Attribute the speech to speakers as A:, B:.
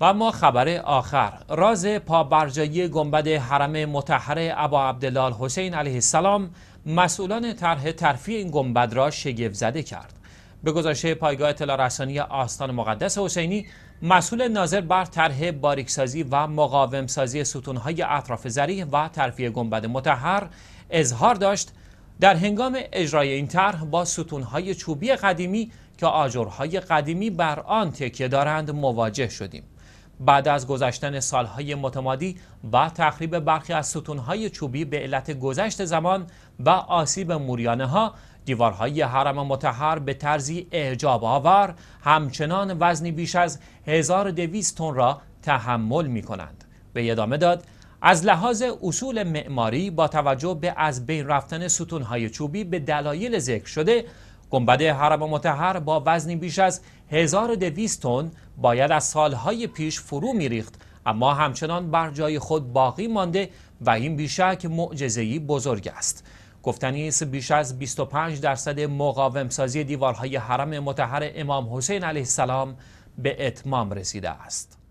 A: و ما خبر آخر راز پابرجایی گنبد حرم متحره ابا عبدالله حسین علیه السلام مسئولان طرح ترفیع این گنبد را شگفت زده کرد به گزارش پایگاه اطلاع رسانی آستان مقدس حسینی مسئول ناظر بر طرح باریکسازی و مقاومسازی ستونهای اطراف زریح و ترفیع گنبد متحر اظهار داشت در هنگام اجرای این طرح با ستونهای چوبی قدیمی که آجرهای قدیمی بر آن تکیه دارند مواجه شدیم بعد از گذشتن سالهای متمادی و تخریب برخی از ستونهای چوبی به علت گذشت زمان و آسیب موریانه ها دیوارهای حرم متحر به طرزی اعجاب آور همچنان وزنی بیش از 1200 تن را تحمل می کنند. به ادامه داد از لحاظ اصول معماری با توجه به از بین رفتن ستونهای چوبی به دلایل ذکر شده گنبد حرم متحر با وزنی بیش از 1200 تن باید از سالهای پیش فرو میریخت اما همچنان بر جای خود باقی مانده و این بیشک معجزهی بزرگ است گفتنی است بیش از 25 درصد مقاومسازی دیوارهای حرم متحر امام حسین علیه السلام به اتمام رسیده است